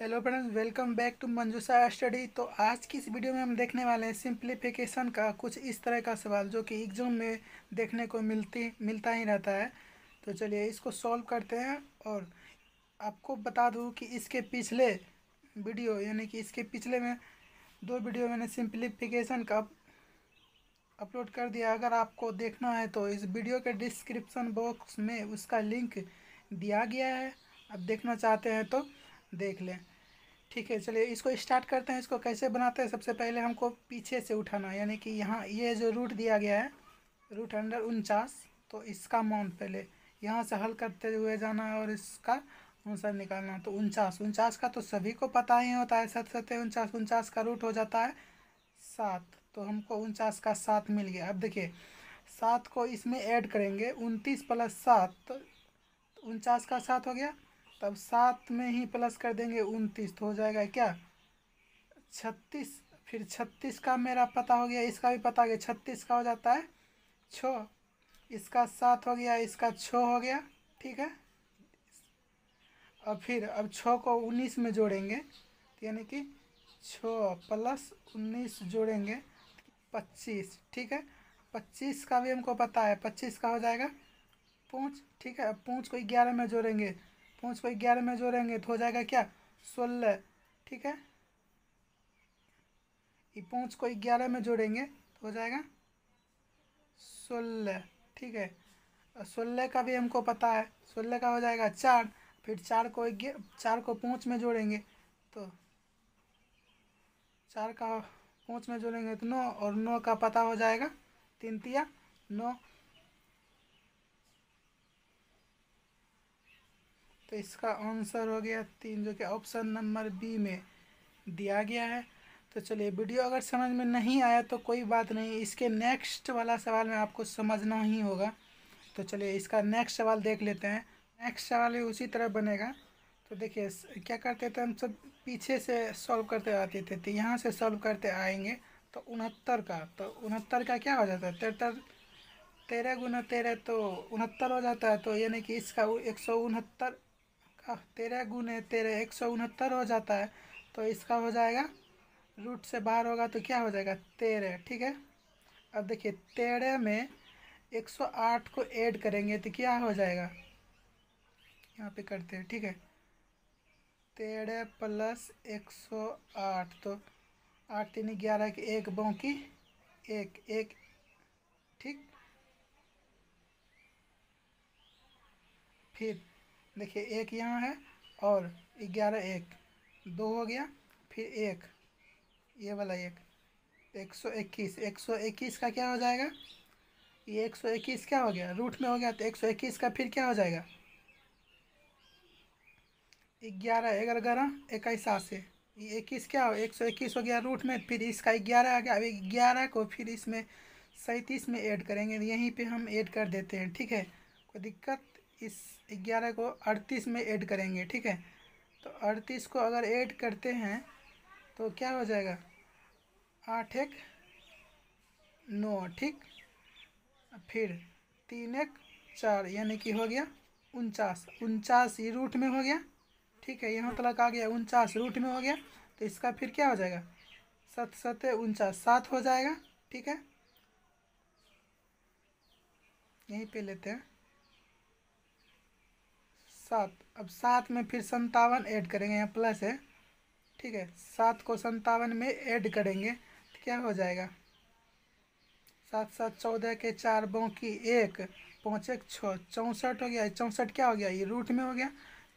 hello friends welcome back to Manjusha study तो आज की इस वीडियो में हम देखने वाले हैं सिंप्लीफिकेशन का कुछ इस तरह का सवाल जो कि एग्जाम में देखने को मिलती मिलता ही रहता है तो चलिए इसको सॉल्व करते हैं और आपको बता दूं कि इसके पिछले वीडियो यानी कि इसके पिछले में दो वीडियो मैंने सिंप्लीफिकेशन का अपलोड कर दिया अगर आपको देखना है तो इस वीडियो के डिस्क्रिप्सन बॉक्स में उसका लिंक दिया गया है आप देखना चाहते हैं तो देख लें ठीक है चलिए इसको स्टार्ट करते हैं इसको कैसे बनाते हैं सबसे पहले हमको पीछे से उठाना है यानी कि यहाँ ये जो रूट दिया गया है रूट अंडर उनचास तो इसका मान पहले यहाँ से हल करते हुए जाना है और इसका आंसर निकालना तो उनचास उनचास का तो सभी को पता ही होता है सत सत्य उनचास उनचास का रूट हो जाता है सात तो हमको उनचास का सात मिल गया अब देखिए सात को इसमें ऐड करेंगे उनतीस प्लस सात तो उनचास का सात हो गया तब सात में ही प्लस कर देंगे उनतीस तो हो जाएगा क्या छत्तीस फिर छत्तीस का मेरा पता हो गया इसका भी पता हो गया छत्तीस का हो जाता है छ इसका सात हो गया इसका छ हो गया ठीक है और फिर अब छ को उन्नीस में जोड़ेंगे तो यानी कि छ प्लस उन्नीस जोड़ेंगे पच्चीस ठीक है पच्चीस का भी हमको पता है पच्चीस का हो जाएगा पूँछ ठीक है पूँछ को ग्यारह में जोड़ेंगे पाँच तो को ग्यारह में जोड़ेंगे तो हो जाएगा क्या सोलह ठीक है ये पाँच को ग्यारह में जोड़ेंगे तो हो जाएगा सोलह ठीक है सोलह का भी हमको पता है सोलह का हो जाएगा चार फिर चार को चार को पाँच में जोड़ेंगे तो चार का पाँच में जोड़ेंगे तो नौ और नौ का पता हो जाएगा तीन तिया नौ तो इसका आंसर हो गया तीन जो कि ऑप्शन नंबर बी में दिया गया है तो चलिए वीडियो अगर समझ में नहीं आया तो कोई बात नहीं इसके नेक्स्ट वाला सवाल में आपको समझना ही होगा तो चलिए इसका नेक्स्ट सवाल देख लेते हैं नेक्स्ट सवाल भी उसी तरह बनेगा तो देखिए क्या करते थे हम सब पीछे से सॉल्व करते आते थे तो यहाँ से सॉल्व करते आएंगे तो उनहत्तर का तो उनहत्तर का क्या हो जाता है तिहत्तर तेरह गुना तेरह तो उनहत्तर हो जाता है तो यानी कि इसका एक सौ उनहत्तर हाँ, तेरह गुने तेरह एक सौ उनहत्तर हो जाता है तो इसका हो जाएगा रूट से बाहर होगा तो क्या हो जाएगा तेरह ठीक है अब देखिए तेरह में एक सौ आठ को ऐड करेंगे तो क्या हो जाएगा यहाँ पे करते हैं ठीक है तेरह प्लस एक सौ आठ तो आठ तीन ग्यारह की एक बौकी एक एक ठीक फिर देखिए एक यहाँ है और ग्यारह एक दो हो गया फिर एक ये वाला एक एक सौ इक्कीस एक सौ इक्कीस का क्या हो जाएगा ये एक सौ इक्कीस क्या हो गया रूट में हो गया तो एक सौ इक्कीस का फिर क्या हो जाएगा ग्यारह ग्यारह ग्यारह इक्कीस से ये इक्कीस क्या हो एक सौ इक्कीस हो गया रूट में फिर इसका ग्यारह आ गया अब ग्यारह को फिर इसमें सैंतीस में ऐड करेंगे यहीं पे हम ऐड कर देते हैं ठीक है कोई दिक्कत इस ग्यारह को अड़तीस में ऐड करेंगे ठीक है तो अड़तीस को अगर ऐड करते हैं तो क्या हो जाएगा आठ एक नौ ठीक फिर तीन एक चार यानी कि हो गया उनचास उनचास ये रूट में हो गया ठीक है यहाँ तलाक आ गया उनचास रूट में हो गया तो इसका फिर क्या हो जाएगा सत सत उनचास सात हो जाएगा ठीक है यहीं पे लेते हैं सात अब सात में फिर संतावन ऐड करेंगे यहाँ प्लस है ठीक है सात को संतावन में ऐड करेंगे तो क्या हो जाएगा सात सात चौदह के चार बौकी एक पाँच एक छः चौंसठ हो गया चौंसठ क्या हो गया ये रूट में हो गया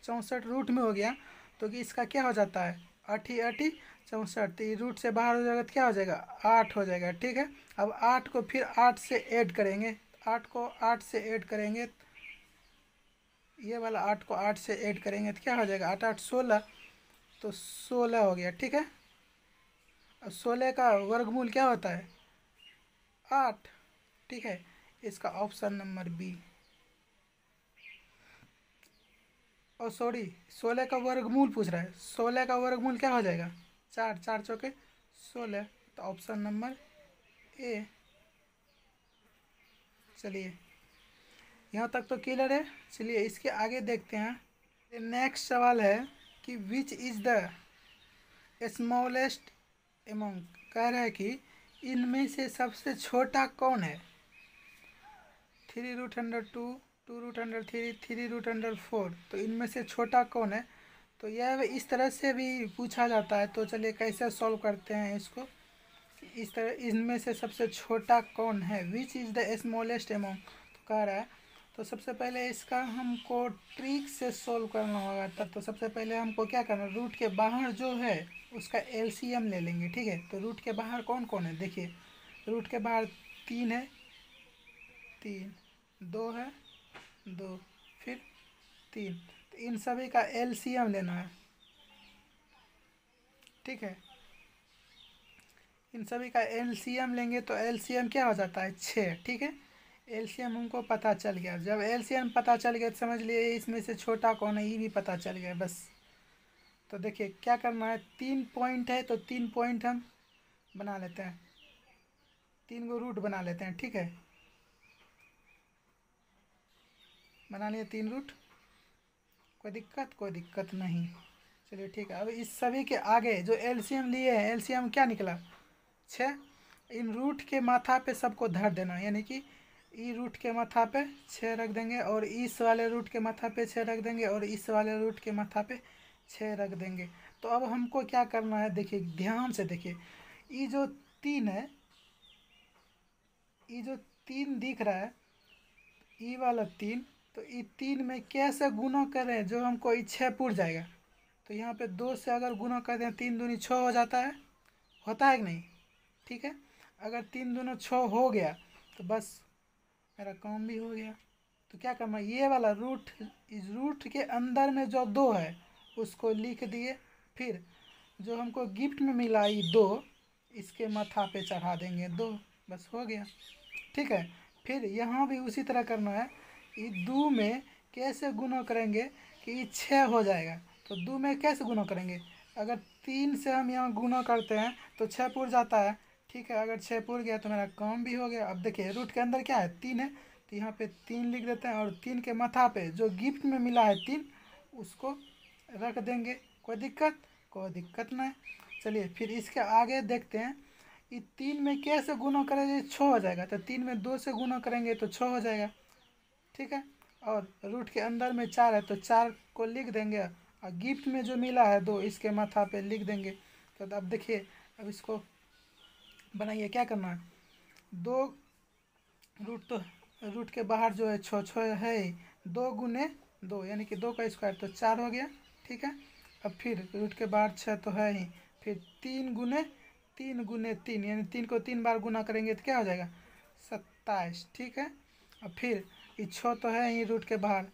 चौंसठ रूट में हो गया तो कि इसका क्या हो जाता है अठी अठी चौंसठ तो ये रूट से बाहर हो जाएगा तो क्या हो जाएगा आठ हो जाएगा ठीक है अब आठ को फिर आठ से ऐड करेंगे आठ को आठ से ऐड करेंगे ये वाला आठ को आठ से ऐड करेंगे तो क्या हो जाएगा आठ आठ सोलह तो सोलह हो गया ठीक है अब सोलह का वर्गमूल क्या होता है आठ ठीक है इसका ऑप्शन नंबर बी और सॉरी सोलह का वर्गमूल पूछ रहा है सोलह का वर्गमूल क्या हो जाएगा चार चार चौके सोलह तो ऑप्शन नंबर ए चलिए यहाँ तक तो क्लियर है चलिए इसके आगे देखते हैं नेक्स्ट सवाल है कि which is the smallest among कह रहा है कि इनमें से सबसे छोटा कौन है three root under two two root under three three root under four तो इनमें से छोटा कौन है तो यह इस तरह से भी पूछा जाता है तो चलिए कैसे सॉल्व करते हैं इसको इस तरह इनमें से सबसे छोटा कौन है which is the smallest among तो कह रहा है तो सबसे पहले इसका हमको ट्रिक से सोल्व करना होगा तब तो सबसे पहले हमको क्या करना रूट के बाहर जो है उसका एलसीएम ले लेंगे ठीक है तो रूट के बाहर कौन कौन है देखिए रूट के बाहर तीन है तीन दो है दो फिर तीन तो इन सभी का एलसीएम लेना है ठीक है इन सभी का एलसीएम लेंगे तो एलसीएम क्या हो जाता है छः ठीक है एलसीएम हमको पता चल गया जब एलसीएम पता चल गया तो समझ लिए इसमें से छोटा कौन है ये भी पता चल गया बस तो देखिए क्या करना है तीन पॉइंट है तो तीन पॉइंट हम बना लेते हैं तीन गो रूट बना लेते हैं ठीक है बना लिए तीन रूट कोई दिक्कत कोई दिक्कत नहीं चलिए ठीक है अब इस सभी के आगे जो एलसीएम लिए हैं एलसीएम क्या निकला छः इन रूट के माथा पे सबको धर देना यानी कि ई रूट के माथा पे छः रख देंगे और इस वाले रूट के माथा पे छः रख देंगे और इस वाले रूट के माथा पे छः रख देंगे तो अब हमको क्या करना है देखिए ध्यान से देखिए ये जो तीन है ये जो तीन दिख रहा है ई वाला तीन तो ये तीन में कैसे गुना करें जो हमको ये छः पुर जाएगा तो यहाँ पे दो से अगर गुना कर दें तीन दूनी छः हो जाता है होता है कि नहीं ठीक है अगर तीन दोनों छः हो गया तो बस मेरा काम भी हो गया तो क्या करना ये वाला रूट इस रूट के अंदर में जो दो है उसको लिख दिए फिर जो हमको गिफ्ट में मिला ये दो इसके मथा पे चढ़ा देंगे दो बस हो गया ठीक है फिर यहाँ भी उसी तरह करना है ये दो में कैसे गुना करेंगे कि ये छः हो जाएगा तो दो में कैसे गुना करेंगे अगर तीन से हम यहाँ गुना करते हैं तो छः पूर जाता है ठीक है अगर छः पुर गया तो मेरा काम भी हो गया अब देखिए रूट के अंदर क्या है तीन है तो यहाँ पे तीन लिख देते हैं और तीन के मथा पे जो गिफ्ट में मिला है तीन उसको रख देंगे कोई दिक्कत कोई दिक्कत नहीं चलिए फिर इसके आगे देखते हैं ये तीन में कैसे गुना करेंगे छः हो जाएगा तो तीन में दो से गुना करेंगे तो छः हो जाएगा ठीक है और रूट के अंदर में चार है तो चार को लिख देंगे और गिफ्ट में जो मिला है दो इसके माथा पे लिख देंगे तो अब देखिए अब इसको बनाइए क्या करना है दो रूट तो रूट के बाहर जो है छः छः है दो गुने दो यानी कि दो का स्क्वायर तो चार हो गया ठीक है अब फिर रूट के बाहर छः तो है ही फिर तीन गुने तीन गुने तीन यानी तीन को तीन बार गुना करेंगे तो क्या हो जाएगा सत्ताईस ठीक है और फिर ये छः तो है ही रूट के बाहर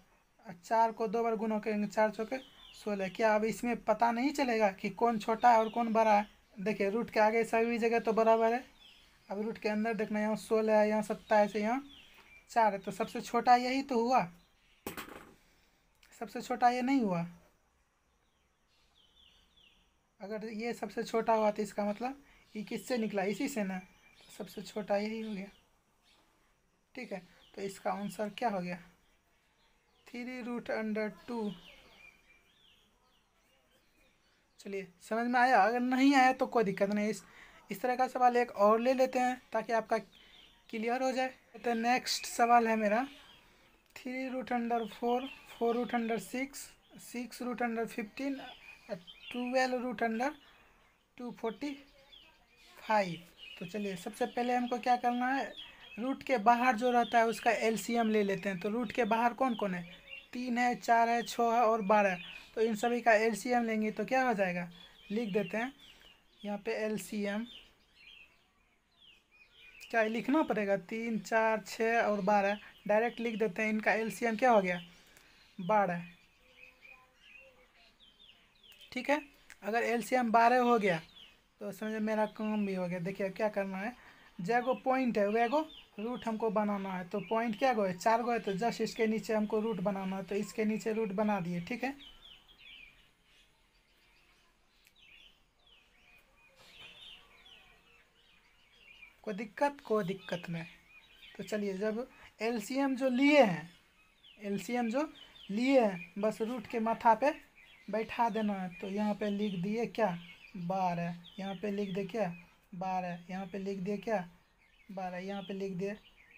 चार को दो बार गुना करेंगे चार के सोलह क्या अब इसमें पता नहीं चलेगा कि कौन छोटा है और कौन बड़ा है देखिए रूट के आगे सभी जगह तो बराबर है अब रूट के अंदर देखना यहाँ सोलह है यहाँ सत्ताईस है यहाँ चार है तो सबसे छोटा यही तो हुआ सबसे छोटा ये नहीं हुआ अगर ये सबसे छोटा हुआ तो इसका मतलब ये किससे निकला इसी से ना तो सबसे छोटा यही हो गया ठीक है तो इसका आंसर क्या हो गया थ्री रूट अंडर टू चलिए समझ में आया अगर नहीं आया तो कोई दिक्कत नहीं इस इस तरह का सवाल एक और ले लेते हैं ताकि आपका क्लियर हो जाए तो नेक्स्ट सवाल है मेरा three root under four four root under six six root under fifteen twelve root under two forty five तो चलिए सबसे पहले हमको क्या करना है रूट के बाहर जो रहता है उसका एलसीएम ले लेते हैं तो रूट के बाहर कौन कौन है तीन है चार है छः है और बारह तो इन सभी का एल लेंगे तो क्या हो जाएगा लिख देते हैं यहाँ पे एल क्या लिखना पड़ेगा तीन चार छः और बारह डायरेक्ट लिख देते हैं इनका एल क्या हो गया बारह ठीक है अगर एल सी बारह हो गया तो समझो मेरा काम भी हो गया देखिए क्या करना है जैगो पॉइंट है वैगो रूट हमको बनाना है तो पॉइंट क्या गो है चार गो है तो जस्ट इसके नीचे हमको रूट बनाना है तो इसके नीचे रूट बना दिए ठीक है कोई दिक्कत कोई दिक्कत नहीं तो चलिए जब एल जो लिए हैं एल जो लिए हैं बस रूट के माथा पे बैठा देना है तो यहाँ पे लिख दिए क्या बारह यहाँ पे लिख दे क्या बारह यहाँ पे लिख दिए क्या बारह यहाँ पे लिख दिए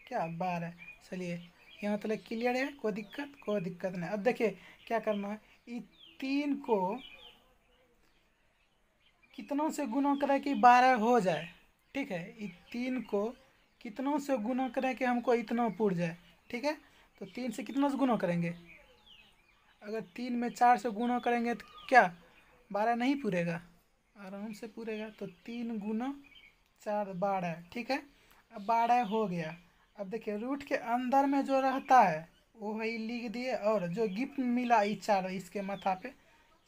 क्या बारह चलिए यहाँ तक तो क्लियर है कोई दिक्कत कोई दिक्कत नहीं अब देखिए क्या करना है इ तीन को कितनों से गुना करें कि बारह हो जाए ठीक है ये तीन को कितनों से गुना करें कि हमको इतना पुर जाए ठीक है तो तीन से कितना से गुना करेंगे अगर तीन में चार से गुना करेंगे तो क्या बारह नहीं पूरेगा आराम से पूरेगा तो तीन गुना चार बारह ठीक है अब बारह हो गया अब देखिए रूट के अंदर में जो रहता है वो वही लिख दिए और जो गिफ्ट मिला ये चार इसके माथा पे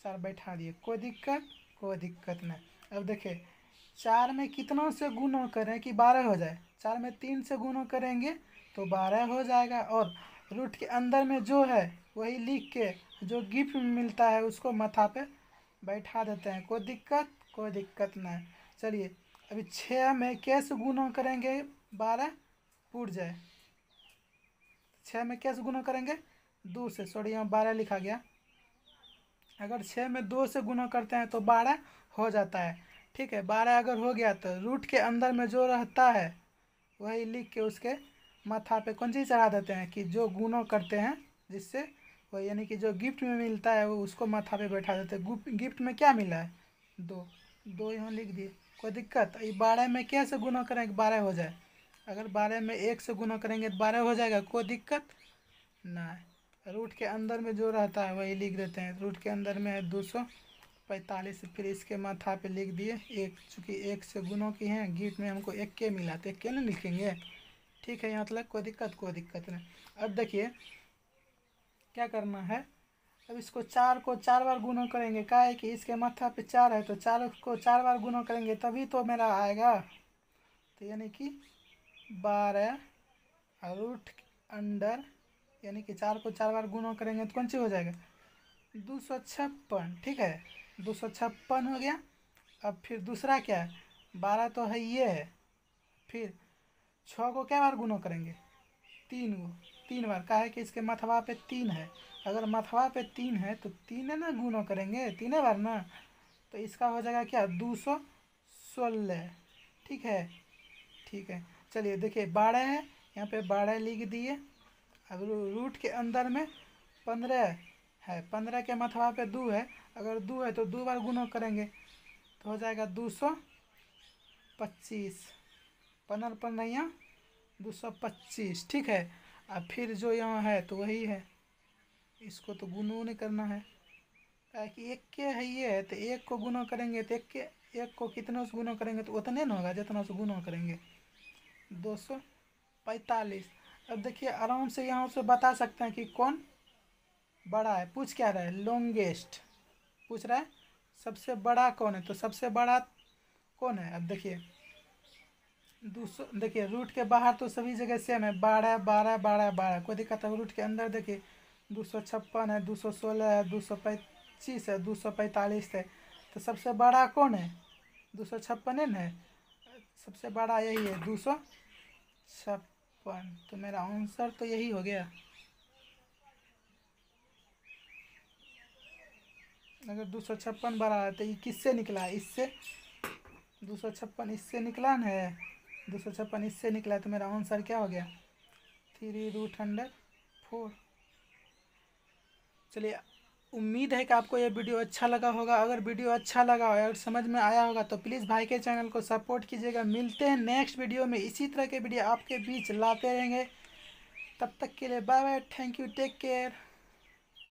चार बैठा दिए कोई दिक्कत कोई दिक्कत नहीं अब देखिए चार में कितना से गुना करें कि बारह हो जाए चार में तीन से गुना करेंगे तो बारह हो जाएगा और रूट के अंदर में जो है वही लिख के जो गिफ्ट मिलता है उसको मथा पे बैठा देते हैं कोई दिक्कत कोई दिक्कत नहीं चलिए अभी छः में कैसे गुना करेंगे बारह टूट जाए छः में कैसे गुना करेंगे दो से सॉरी यहाँ बारह लिखा गया अगर छः में दो से गुना करते हैं तो बारह हो जाता है ठीक है बारह अगर हो गया तो रूट के अंदर में जो रहता है वही लिख के उसके माथा पे कौन चीज़ चढ़ा देते हैं कि जो गुना करते हैं जिससे वो यानी कि जो गिफ्ट में मिलता है वो उसको माथा पे बैठा देते हैं गिफ्ट में क्या मिला है दो दो यहाँ लिख दिए कोई दिक्कत ये बारह में कैसे गुना करें बारह हो जाए अगर बारह में एक से गुना करेंगे तो बारह हो जाएगा कोई दिक्कत ना रूट के अंदर में जो रहता है वही लिख देते हैं रूट के अंदर में है दो सौ पैंतालीस फिर इसके माथा पे लिख दिए एक चूँकि एक से गुनों की हैं गीट में हमको एक के मिला तो एक के ना लिखेंगे ठीक है यहाँ तक कोई दिक्कत कोई दिक्कत नहीं अब देखिए क्या करना है अब इसको चार को चार बार गुना करेंगे क्या है कि इसके माथा पे चार है तो चार को चार बार गुना करेंगे तभी तो मेरा आएगा तो यानी कि बारह रूट अंडर यानी कि चार को चार बार गुना करेंगे तो कौन सी हो जाएगा दो सौ छप्पन ठीक है दो सौ छप्पन हो गया अब फिर दूसरा क्या है बारह तो है ये है फिर छः को क्या बार गुना करेंगे तीन गो तीन बार कहा है कि इसके मथवा पे तीन है अगर मथवा पे तीन है तो तीन ना गुना करेंगे तीन बार ना तो इसका हो जाएगा क्या दो सौ सोलह ठीक है ठीक है चलिए देखिए बारह है यहाँ पे बारह लिख दिए अब रूट के अंदर में पंद्रह है पंद्रह के मथवा पे दो है अगर दो है तो दो बार गुना करेंगे तो हो जाएगा दो सौ पच्चीस पन्नर पर यहाँ दो सौ पच्चीस ठीक है और फिर जो यहाँ है तो वही है इसको तो गुना नहीं करना है कि एक के है ये है तो एक को गुना करेंगे तो एक के एक को कितना से गुना करेंगे तो उतने ना होगा जितना से गुना करेंगे दो सौ पैंतालीस अब देखिए आराम से यहाँ से बता सकते हैं कि कौन बड़ा है पूछ क्या रहा है लॉन्गेस्ट पूछ रहा है सबसे बड़ा कौन है तो सबसे बड़ा कौन है अब देखिए दूसरा देखिए रूट के बाहर तो सभी जगह सेम है बारह बारह बारह बारह कोई दिक्कत है रूट के अंदर देखिए दो सौ छप्पन है दो सौ सोलह है दो सौ पैंतीस है दो सौ पैंतालीस है तो सबसे बड़ा कौन है दो सौ छप्पन है सबसे बड़ा यही है दो सौ छप्पन तो मेरा आंसर तो यही हो गया अगर दो सौ छप्पन बड़ा है तो ये किससे निकला है इससे दो सौ छप्पन इससे निकला न है दो सौ छप्पन इससे निकला है तो मेरा आंसर क्या हो गया थ्री रूट हंड्रेड फोर चलिए उम्मीद है कि आपको यह वीडियो अच्छा लगा होगा अगर वीडियो अच्छा लगा हो और समझ में आया होगा तो प्लीज़ भाई के चैनल को सपोर्ट कीजिएगा मिलते हैं नेक्स्ट वीडियो में इसी तरह के वीडियो आपके बीच लाते रहेंगे तब तक के लिए bye bye thank you take care